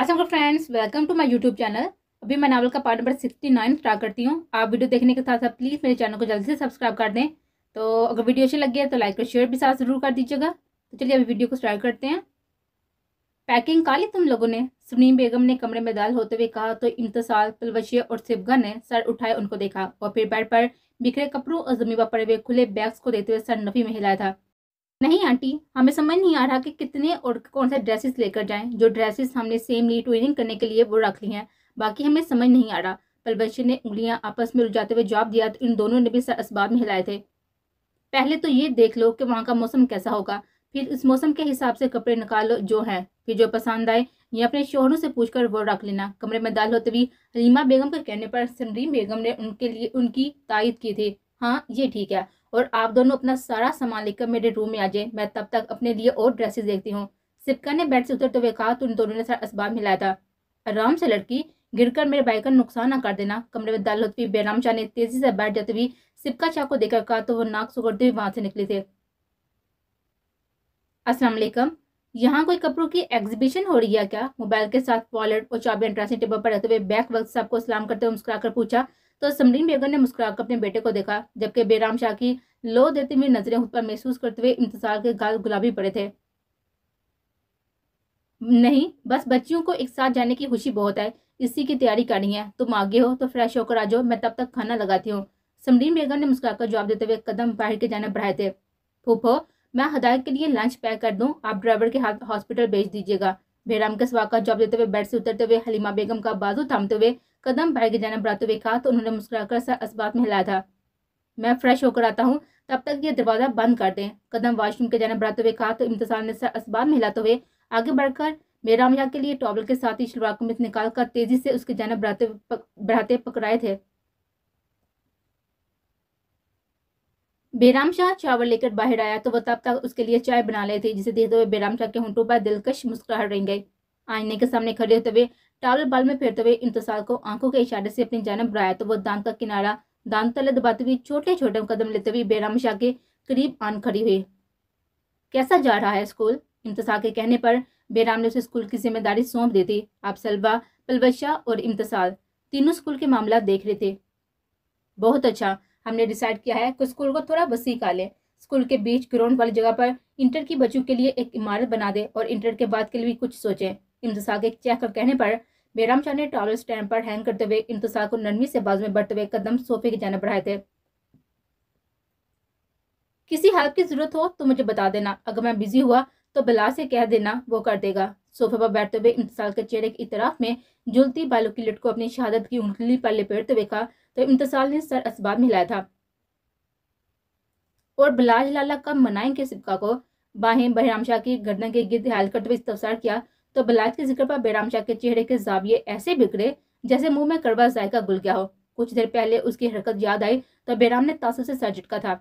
Assam friends welcome to my YouTube channel अभी मैं novel का part number sixty nine start करती हूँ आप वीडियो देखने के साथ साथ प्लीज़ मेरे चैनल को जल्दी से सब्सक्राइब कर दें तो अगर वीडियो अच्छी लगी है तो लाइक और शेयर भी साथ ज़रूर कर दीजिएगा तो चलिए अभी वीडियो को स्टार्ट करते हैं पैकिंग का ली तुम लोगों ने सुनीम बेगम ने कमरे में दाल होते हुए कहा तो इम्तसाल पलवशिया और सिबगा ने सर उठाए उनको देखा और फिर बेड पर बिखरे कपड़ों और जमीवा पड़े हुए खुले बैग्स को देते हुए सर नफी में हिलाया था नहीं आंटी हमें समझ नहीं आ रहा कि कितने और कौन सा ड्रेसेस लेकर जाएं जो ड्रेसेस हमने सेम ट्विनिंग करने के लिए वो रख ली हैं बाकी हमें समझ नहीं आ रहा बच्चे ने उंगलियां आपस में उलझाते हुए जवाब दिया तो इन दोनों ने भी सर इसबाब में हिलाए थे पहले तो ये देख लो कि वहाँ का मौसम कैसा होगा फिर इस मौसम के हिसाब से कपड़े निकालो जो है फिर जो पसंद आए ये अपने शोहरों से पूछकर वो रख लेना कमरे में दाल होते हुई हलीमा बेगम के कहने पर समरीम बेगम ने उनके लिए उनकी तायद की थी हाँ ये ठीक है और आप दोनों अपना सारा सामान लेकर मेरे रूम में आ जाए मैं तब तक अपने लिए और ड्रेसेस देखती हूँ सिपका ने बेड से उतरते हुए कहा तो उन दोनों ने सारा इसबाब मिलाया था आराम से लड़की गिरकर मेरे भाई का नुकसान ना कर देना कमरे में दाल हुई बेराम शाह ने तेजी से बैठ जाती हुई सिपका चाह को देखकर कहा तो वो नाक सुगड़ते हुए वहां से निकले थे असलामेकम यहाँ कोई कपड़ों की एग्जीबिशन हो रही है क्या मोबाइल के साथ वॉलेट और चाबी ड्रेसिंग टेबल पर रहते हुए बैक वक्त सबको सलाम करते हुए मुस्कुराकर पूछा तो समरीन बेगम ने मुस्कुराकर अपने बेटे को देखा जबकि बेराम शाह की लो देती हुई नजरें उस पर महसूस करते हुए इंतजार के गाल गुलाबी पड़े थे नहीं बस बच्चियों को एक साथ जाने की खुशी बहुत है इसी की तैयारी करनी है तुम आगे हो तो फ्रेश होकर आ जाओ मैं तब तक खाना लगाती हूँ समरीन बेगम ने मुस्कुराकर जवाब देते हुए कदम बाहर के जाना बढ़ाए थे फूफो मैं हदायत के लिए लंच पैक कर दूँ आप ड्राइवर के हाथ हॉस्पिटल भेज दीजिएगा बेराम के सवा का जवाब देते हुए बेड से उतरते हुए हलीमा बेगम का बाजू थामते हुए कदम बढ़ के जाना बढ़ाते हुए कहा तो उन्होंने मुस्कुराकर सर असबात में हिलाया था मैं फ्रेश होकर आता हूँ तब तक ये दरवाज़ा बंद कर दें कदम वॉशरूम के जाना बढ़ाते हुए कहा तो इम्तजाम ने सर असबाब में हिलाते हुए आगे बढ़कर मेरा मिया के लिए टॉवल के साथ ही शलवार कमीज निकाल कर तेजी से उसके जाना बढ़ाते बढ़ाते पकड़ाए थे बेराम शाह चावल लेकर बाहर आया तो वह तब तक उसके लिए चाय बना रहे थे जिसे देखते हुए बेराम शाह के होंठों पर दिलकश मुस्कुराहट रह गई आईने के सामने खड़े होते हुए टावल बाल में फेरते हुए इंतजार को आंखों के इशारे से अपनी जानब बढ़ाया तो वो दांत का किनारा दांत तले दबाते हुए छोटे छोटे कदम लेते हुए बेराम शाह के करीब आन खड़ी हुई कैसा जा रहा है स्कूल इंतजार के कहने पर बेराम ने उसे स्कूल की जिम्मेदारी सौंप दी थी आप सलवा पलवशा और इम्तसाल तीनों स्कूल के मामला देख रहे थे बहुत अच्छा हमने डिसाइड किया है कि स्कूल को थोड़ा वसी का लें स्कूल के बीच ग्राउंड वाली जगह पर इंटर की बच्चों के लिए एक इमारत बना दे और इंटर के बाद के लिए भी कुछ सोचें इंतसा के चेक कहने पर बेराम शाह ने टॉवल स्टैंड पर हैंग करते हुए इंतसा को नरमी से बाज में बढ़ते हुए कदम सोफे की जाने बढ़ाए थे किसी हेल्प की जरूरत हो तो मुझे बता देना अगर मैं बिजी हुआ तो बिला से कह देना वो कर देगा सोफे पर बैठते हुए इंतजार के चेहरे के इतराफ में जुलती बालू की लट को अपनी शहादत की उंगली पर लपेटते देखा तो इंतजार ने सर इसबाब मिलाया था और बिलाज लाला कब मनाएंगे सिपका को बाहें बहराम शाह की गर्दन के गिरद हायल करते हुए इस्तफसार किया तो बलायत के जिक्र पर बेराम शाह के चेहरे के जाविये ऐसे बिगड़े जैसे मुंह में कड़वा जायका घुल गया हो कुछ देर पहले उसकी हरकत याद आई तो बेराम ने तासु से सर झटका था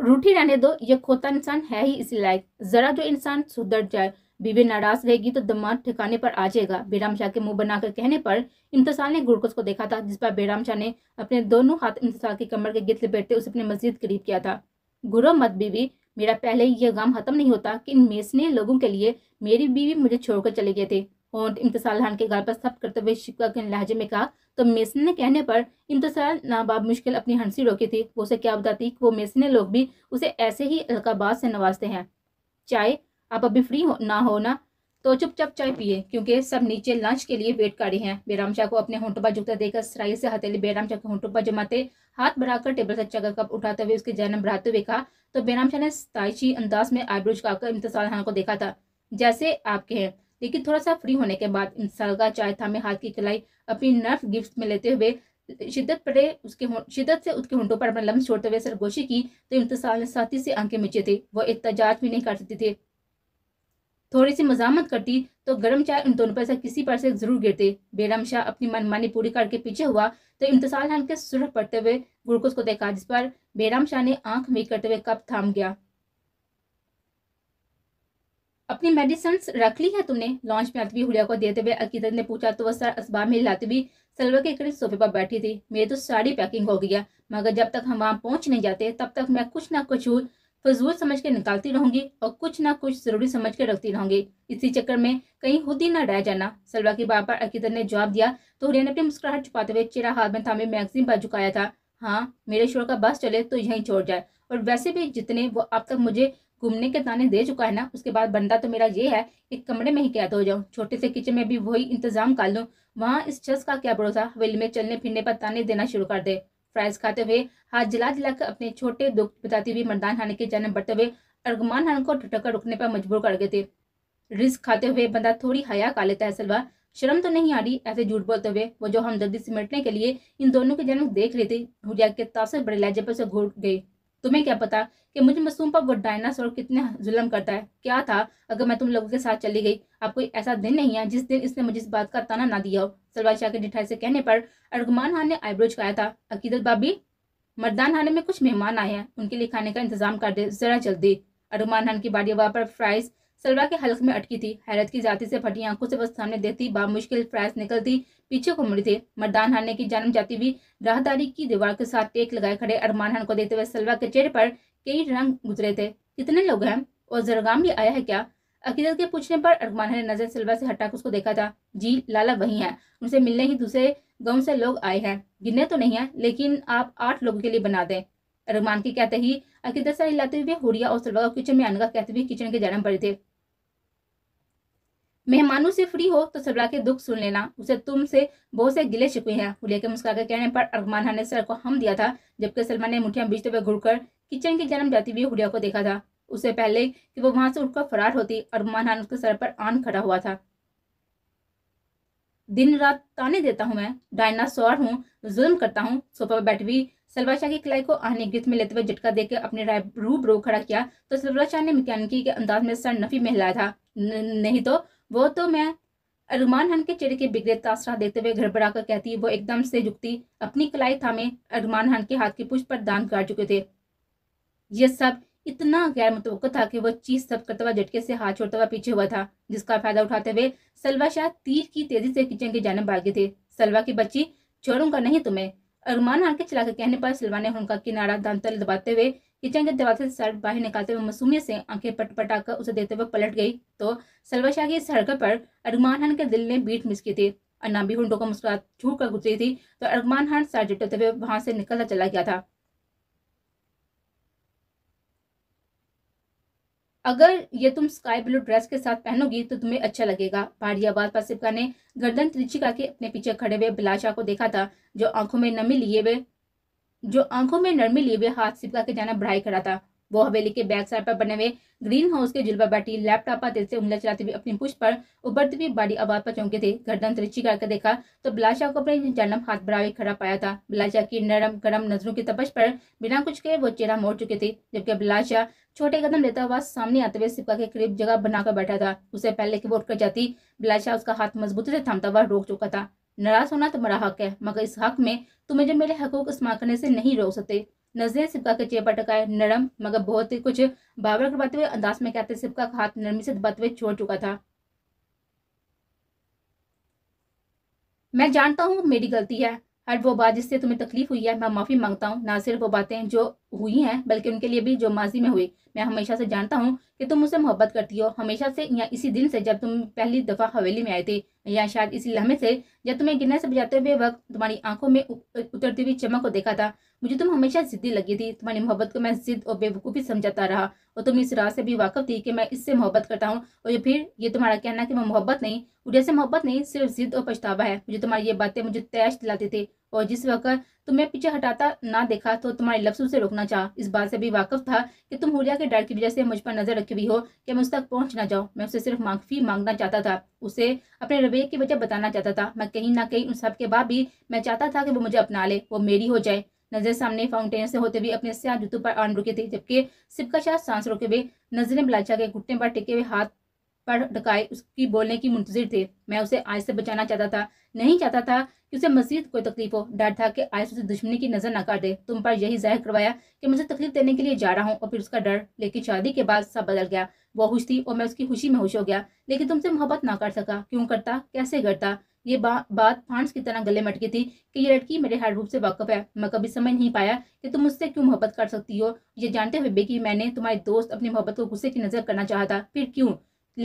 रूठी रहने दो ये खोता इंसान है ही इसी लायक जरा जो इंसान सुधर जाए बीवी नाराज रहेगी तो दमाद ठिकाने पर आ जाएगा बेराम शाह के मुंह बनाकर कहने पर इम्तसाल ने गुड़कुस को देखा था जिस पर बेराम शाह ने अपने दोनों हाथ इम्तसाल की कमर के गिद्ध लपेटते उसे अपने मस्जिद करीब किया था गुरो मत बीवी मेरा पहले यह गम खत्म नहीं होता कि मेसने लोगों के लिए मेरी बीवी मुझे छोड़कर चले गए थे और इम्तसाल खान के घर पर थप करते हुए शिक्षा के लहजे में कहा तो मेसन ने कहने पर इम्तसाल नाबाब मुश्किल अपनी हंसी रोकी थी वो उसे क्या बताती कि वो मेसने लोग भी उसे ऐसे ही अलकाबाद से नवाजते हैं चाय आप अभी फ्री हो ना हो ना तो चुपचाप चाय पिए क्योंकि सब नीचे लंच के लिए वेट कर रहे हैं बेराम शाह को अपने होंटों पर झुकता देखकर से हथेली बेराम शाह के होंटों पर जमाते हाथ बढ़ाकर टेबल से चगा कप उठाते हुए उसके जन्म बढ़ाते हुए कहा तो बेनाम शाह ने साइशी अंदाज में आईब्रो झुकाकर इम्तसाल खान को देखा था जैसे आपके हैं लेकिन थोड़ा सा फ्री होने के बाद इंतजार का चाय थामे हाथ की कलाई अपनी नर्फ गिफ्ट में लेते हुए शिद्दत पड़े उसके शिद्दत से उसके होंठों पर अपना लम्ब छोड़ते हुए सरगोशी की तो इम्तसाल ने साथी से आंखें मिचे थे वो एहतजाज भी नहीं कर सकते थे थोड़ी सी मजामत करती तो गर्म चाय उन दोनों पर से किसी पर से जरूर गिरते बेराम शाह अपनी मनमानी पूरी करके पीछे हुआ तो इम्तसाल खान के सुरख पड़ते हुए गुड़कुस को देखा जिस पर बेराम शाह ने आंख मीक करते हुए कप थाम गया अपनी मेडिसिन रख ली है तुमने लॉन्च में आती हुई को देते हुए अकीदत ने पूछा तो वह सर असबाब में लाती हुई सलवा के करीब सोफे पर बैठी थी मेरी तो सारी पैकिंग हो गया मगर जब तक हम वहाँ पहुंच नहीं जाते तब तक मैं कुछ ना कुछ फजूल तो समझ के निकालती रहूंगी और कुछ ना कुछ जरूरी समझ के रखती रहूंगी इसी चक्कर में कहीं खुद ही ना रह जाना सलवा की बात पर अकीदत ने जवाब दिया तो हुरिया ने अपनी मुस्कुराहट छुपाते हुए चेहरा हाथ में थामे मैगजीन पर झुकाया था हाँ मेरे शोर का बस चले तो यहीं छोड़ जाए और वैसे भी जितने वो अब तक मुझे घूमने के ताने दे चुका है ना उसके बाद बंदा तो मेरा ये है कि कमरे में ही कैद हो जाऊँ छोटे से किचन में भी वही इंतजाम कर लूँ वहाँ इस शख्स का क्या भरोसा हवेली में चलने फिरने पर ताने देना शुरू कर दे फ्राइज खाते हुए हाथ जला जलाकर अपने छोटे दुख बताते हुए मरदान खान की जन्म बढ़ते हुए अर्गमान खान को टटकर रुकने पर मजबूर कर गए थे रिस्क खाते हुए बंदा थोड़ी हया का लेता है सलवा शर्म तो नहीं आ रही ऐसे झूठ बोलते हुए वो जो हमदर्दी सिमटने के लिए इन दोनों के जन्म देख रहे थे भुजिया के तासर बड़े लहजे पर से घूर गई तुम्हें क्या पता कि मुझे मसूम पर वो डायनासोर कितने जुल्म करता है क्या था अगर मैं तुम लोगों के साथ चली गई अब कोई ऐसा दिन नहीं है जिस दिन इसने मुझे इस बात का ताना ना दिया हो सलवार शाह के जिठाई से कहने पर अर्गमान खान ने आईब्रोज चुकाया था अकीदत भाभी मर्दान खाने में कुछ मेहमान आए हैं उनके लिए खाने का इंतजाम कर दे जरा जल्दी अर्गमान खान की बाडी हवा पर फ्राइज सलवा के हल्क में अटकी थी हैरत की जाति से फटी आंखों से बस सामने देखती मुश्किल फ्राइज निकलती पीछे को मुड़ी थी मरदान हारने की जन्म जाति भी राहदारी की दीवार के साथ टेक लगाए खड़े अरमान खान को देखते हुए सलवा के चेहरे पर कई रंग गुजरे थे कितने लोग हैं और जरगाम भी आया है क्या अकीदत के पूछने पर अरगमान ने नजर सिल्वा से हटाकर उसको देखा था जी लाला वही है उनसे मिलने ही दूसरे गांव से लोग आए हैं गिनने तो नहीं है लेकिन आप आठ लोगों के लिए बना दें अरगमान के कहते ही अकीदत सर हिलाते हुए हुरिया और सिल्वा को किचन में आने का कहते हुए किचन के जन्म पड़े थे मेहमानों से फ्री हो तो सिल्वा के दुख सुन लेना उसे तुम से बहुत से गिले छिपे हैं हुलिया के मुस्कुरा के कहने पर अरगमान ने सर को हम दिया था जबकि सलमान ने मुठियां बीचते हुए घुड़कर किचन के जन्म जाती हुई हुलिया को देखा था उससे पहले कि वो वहां से उठकर फरार होती और मानहान उसके सर पर आन खड़ा हुआ था दिन रात ताने देता हूं मैं डायनासोर हूं जुल्म करता हूं सोफा पर बैठी हुई सलवा शाह की कलाई को आने गिरत में लेते हुए झटका देकर अपने रूब रो खड़ा किया तो सलवा शाह ने मैकेनिकी के अंदाज में सर नफी में हिलाया था नहीं तो वो तो मैं अरुमान हन के चेहरे के बिगड़े तासरा देते हुए घड़बड़ा कर कहती वो एकदम से झुकती अपनी कलाई थामे अरुमान हन के हाथ की पुष्ट पर दान कर चुके थे ये सब इतना गैर मुतव था कि वह चीज सब करता हुआ झटके से हाथ छोड़ता हुआ पीछे हुआ था जिसका फायदा उठाते हुए सलवा शाह तीर की तेजी से किचन की जाने भागे थे सलवा की बच्ची छोड़ूंगा नहीं तुम्हें अरमान आके चला के कहने पर सलवा ने उनका किनारा दांतल दबाते हुए किचन के दरवाजे से सड़क बाहर निकालते हुए मसूमिया से आंखें पटपटा कर उसे देते हुए पलट गई तो सलवा शाह की इस पर अरमान खान के दिल ने बीट मिस की थी अनाबी हुडो का मुस्कुरा छू कर गुजरी थी तो अरमान खान सर जुटते हुए वहां से निकलता चला गया था अगर ये तुम स्काई ब्लू ड्रेस के साथ पहनोगी तो तुम्हें अच्छा लगेगा बारियाबाद पासिबका ने गर्दन त्रिचिका के अपने पीछे खड़े हुए बिलाशा को देखा था जो आंखों में नमी लिए हुए जो आंखों में नरमी लिए हुए हाथ सिपका के जाना बढ़ाई खड़ा था वो हवेली के बैक साइड पर बने हुए ग्रीन हाउस के जुलबा बैठी लैपटॉप पर तेज से उंगला चलाते हुए अपनी पुष्ट पर उभरती हुई बड़ी आवाज पर चौंके थे गर्दन तिरछी करके देखा तो बिलाशाह को अपने जन्म हाथ बढ़ावे खड़ा पाया था बिलाशाह की नरम गरम नजरों की तपश पर बिना कुछ के वो चेहरा मोड़ चुके थे जबकि बिलाशाह छोटे कदम लेता हुआ सामने आते हुए सिपका के करीब जगह बनाकर बैठा था उसे पहले की वो उठकर जाती बिलाशाह उसका हाथ मजबूती से थामता हुआ रोक चुका था नाराज होना तुम्हारा हक है मगर इस हक में तुम्हें जब मेरे हकों को इस्तेमाल करने से नहीं रोक सकते नजरें सिपका के पर टकाए नरम मगर बहुत ही कुछ भावना करवाते हुए अंदाज में कहते सिपका का हाथ नरमी से दबाते हुए छोड़ चुका था मैं जानता हूँ मेरी गलती है हर वो बात जिससे तुम्हें तकलीफ हुई है मैं माफ़ी मांगता हूँ ना सिर्फ वो बातें जो हुई हैं बल्कि उनके लिए भी जो माजी में हुई मैं हमेशा से जानता हूँ कि तुम मुझसे मोहब्बत करती हो हमेशा से या इसी दिन से जब तुम पहली दफ़ा हवेली में आए थे या शायद इसी लम्हे से जब तुम्हें गिरने से बजाते हुए वक्त तुम्हारी आंखों में उतरती हुई चमक को देखा था मुझे तुम हमेशा जिद्दी लगी थी तुम्हारी मोहब्बत को मैं जिद और बेवकूफ़ी समझाता रहा और तुम इस राह से भी वाकफ थी कि मैं इससे मोहब्बत करता हूँ और ये फिर ये तुम्हारा कहना कि मैं मोहब्बत नहीं उड़िया से मोहब्बत नहीं सिर्फ जिद और पछतावा है मुझे तुम्हारी ये बातें मुझे तैश दिलाती थी और जिस वक्त तुम्हें पीछे हटाता ना देखा तो तुम्हारे लफ्स से रोकना चाह इस बात से भी वाकफ था कि तुम हुलिया के डर की वजह से मुझ पर नजर रखी हुई हो कि मैं उस तक पहुंच ना जाऊं मैं उसे सिर्फ माफी मांगना चाहता था उसे अपने रवैये की वजह बताना चाहता था मैं कहीं ना कहीं उन सब के बाद भी मैं चाहता था कि वो मुझे अपना ले वो मेरी हो जाए नजर सामने फाउंटेन से होते हुए अपने स्याह जूतों पर आन रुके थे जबकि सिपका शाह सांस रोके हुए नजरें बलाचा के घुटने पर टिके हुए हाथ पर ढकाए उसकी बोलने की मुंतजिर थे मैं उसे आयस से बचाना चाहता था नहीं चाहता था कि उसे मजीद कोई तकलीफ हो डर था कि आयस उसे दुश्मनी की नजर न कर दे तुम पर यही जाहिर करवाया कि मुझे तकलीफ देने के लिए जा रहा हूँ और फिर उसका डर लेकिन शादी के बाद सब बदल गया वो खुश थी और मैं उसकी खुशी में होश हो गया लेकिन तुमसे मोहब्बत ना कर सका क्यों करता कैसे करता ये बा, बात फांस की तरह गले मटकी थी कि ये लड़की मेरे हर रूप से वाकफ है मैं कभी समझ नहीं पाया कि तुम मुझसे क्यों मोहब्बत कर सकती हो ये जानते हुए भी कि मैंने तुम्हारे दोस्त अपनी मोहब्बत को गुस्से की नजर करना चाहता फिर क्यों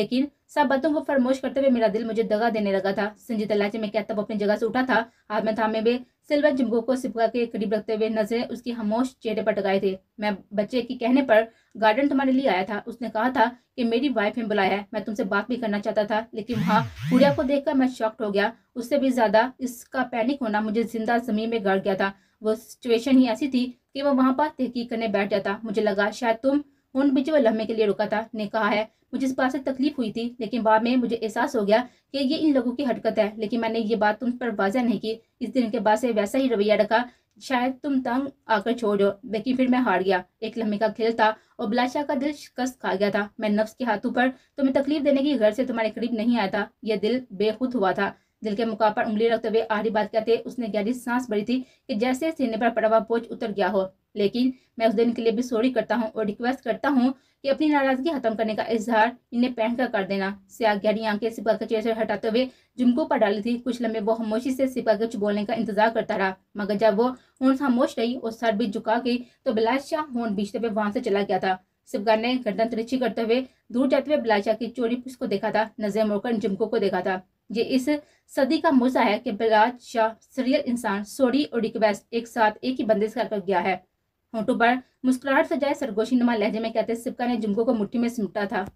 लेकिन सब बातों को फरमोश करते हुए मेरा दिल मुझे दगा देने लगा था संजीत लाचे में क्या तब अपनी जगह से उठा था हाथ में थामे हुए सिल्वर जुमको को सिपका के करीब रखते हुए नजरें उसकी हमोश चेहरे पर टकाए थे मैं बच्चे की कहने पर गार्डन तुम्हारे लिए आया था उसने कहा था कि मेरी वाइफ ने बुलाया है मैं तुमसे बात भी करना चाहता था लेकिन वहाँ गुड़िया को देखकर मैं शॉक्ट हो गया उससे भी ज्यादा इसका पैनिक होना मुझे जिंदा जमीन में गड़ गया था वो सिचुएशन ही ऐसी थी कि वो वहाँ पर तहकीक करने बैठ जाता मुझे लगा शायद तुम उन बीच में लम्हे के लिए रुका था ने कहा है मुझे इस बात से तकलीफ हुई थी लेकिन बाद में मुझे एहसास हो गया कि ये इन लोगों की हरकत है लेकिन मैंने ये बात तुम पर वाजह नहीं की इस दिन के बाद से वैसा ही रवैया रखा शायद तुम तंग आकर छोड़ दो लेकिन फिर मैं हार गया एक लम्हे का खेल था और बिलाशा का दिल शिकस्त खा गया था मैं नफ्स के हाथों पर तुम्हें तकलीफ देने की घर से तुम्हारे करीब नहीं आया था यह दिल बेखुद हुआ था दिल के मुका पर उंगली रखते हुए आखिरी बात कहते उसने गहरी सांस भरी थी कि जैसे सीने पर पड़ा हुआ बोझ उतर गया हो लेकिन मैं उस दिन के लिए भी सॉरी करता हूँ और रिक्वेस्ट करता हूँ कि अपनी नाराजगी खत्म करने का इजहार इन्हें पहन कर कर देना स्या गहरी आंखें सिपा के चेहरे हटाते हुए जुमको पर डाली थी कुछ लंबे वो खामोशी से सिपा के बोलने का इंतजार करता रहा मगर जब वो हून खामोश रही और सर भी झुका गई तो बिलाशाह होन बीचते हुए वहां से चला गया था सिपगा ने गर्दन तिरछी करते हुए दूर जाते हुए बिलाशाह की चोरी को देखा था नजर मोड़कर जुमको को देखा था ये इस सदी का मुजा है कि बिलाज शाह सीरियल इंसान सोरी और रिक्वेस्ट एक साथ एक ही बंदिश कर गया है होटू हाँ, तो पर मुस्कुराहट सजाए सरगोशी नुमा लहजे में कहते सिपका ने जुमको को मुट्ठी में सिमटा था